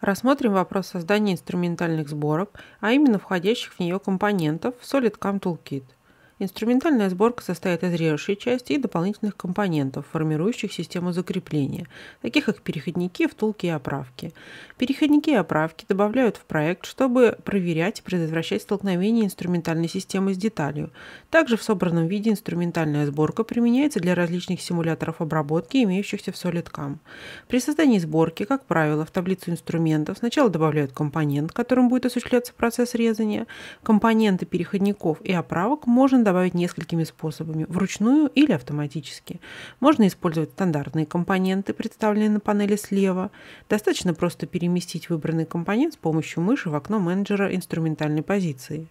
Рассмотрим вопрос создания инструментальных сборок, а именно входящих в нее компонентов Solid Cam Toolkit. Инструментальная сборка состоит из режущей части и дополнительных компонентов, формирующих систему закрепления, таких как переходники, втулки и оправки. Переходники и оправки добавляют в проект, чтобы проверять и предотвращать столкновение инструментальной системы с деталью. Также в собранном виде инструментальная сборка применяется для различных симуляторов обработки, имеющихся в SolidCAM. При создании сборки, как правило, в таблицу инструментов сначала добавляют компонент, которым будет осуществляться процесс резания. Компоненты переходников и оправок можно добавить несколькими способами – вручную или автоматически. Можно использовать стандартные компоненты, представленные на панели слева. Достаточно просто переместить выбранный компонент с помощью мыши в окно менеджера инструментальной позиции.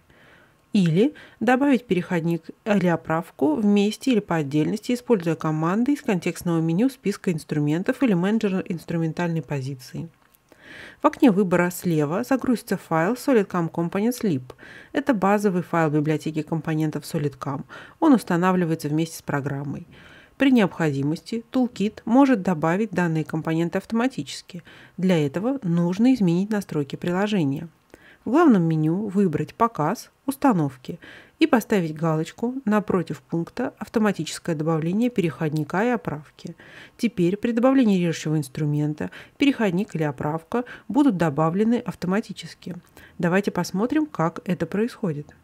Или добавить переходник или оправку вместе или по отдельности, используя команды из контекстного меню списка инструментов или менеджера инструментальной позиции. В окне выбора слева загрузится файл SolidCam Components Lib. Это базовый файл библиотеки компонентов SolidCam. Он устанавливается вместе с программой. При необходимости Toolkit может добавить данные компоненты автоматически. Для этого нужно изменить настройки приложения. В главном меню выбрать «Показ», «Установки» и поставить галочку напротив пункта «Автоматическое добавление переходника и оправки». Теперь при добавлении режущего инструмента переходник или оправка будут добавлены автоматически. Давайте посмотрим, как это происходит.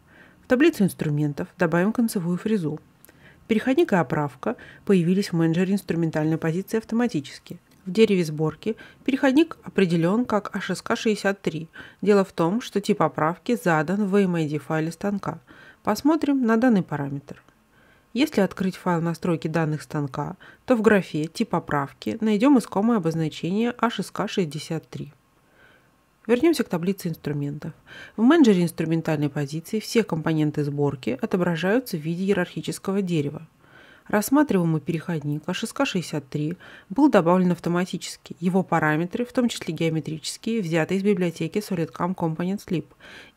В таблицу инструментов добавим концевую фрезу. Переходник и оправка появились в менеджере инструментальной позиции автоматически – в дереве сборки переходник определен как HSK63. Дело в том, что тип оправки задан в AMD эм файле станка. Посмотрим на данный параметр. Если открыть файл настройки данных станка, то в графе «Тип оправки» найдем искомое обозначение HSK63. Вернемся к таблице инструментов. В менеджере инструментальной позиции все компоненты сборки отображаются в виде иерархического дерева. Рассматриваемый переходник HSK63 был добавлен автоматически. Его параметры, в том числе геометрические, взяты из библиотеки SolidCam Components Lib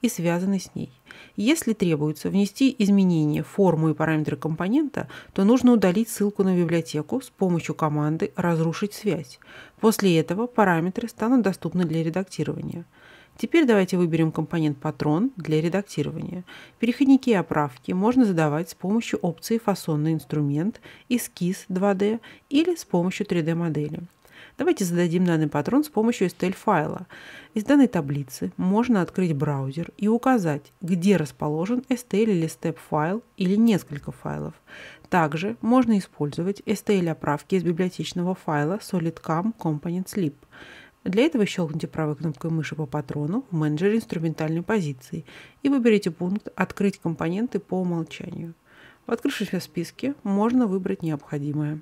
и связаны с ней. Если требуется внести изменения в форму и параметры компонента, то нужно удалить ссылку на библиотеку с помощью команды «Разрушить связь». После этого параметры станут доступны для редактирования. Теперь давайте выберем компонент «Патрон» для редактирования. Переходники и оправки можно задавать с помощью опции «Фасонный инструмент», «Эскиз 2D» или с помощью 3D-модели. Давайте зададим данный патрон с помощью STL-файла. Из данной таблицы можно открыть браузер и указать, где расположен STL или STEP-файл или несколько файлов. Также можно использовать STL-оправки из библиотечного файла solidcam components lib. Для этого щелкните правой кнопкой мыши по патрону в менеджере инструментальной позиции и выберите пункт «Открыть компоненты по умолчанию». В открывшемся списке можно выбрать необходимое.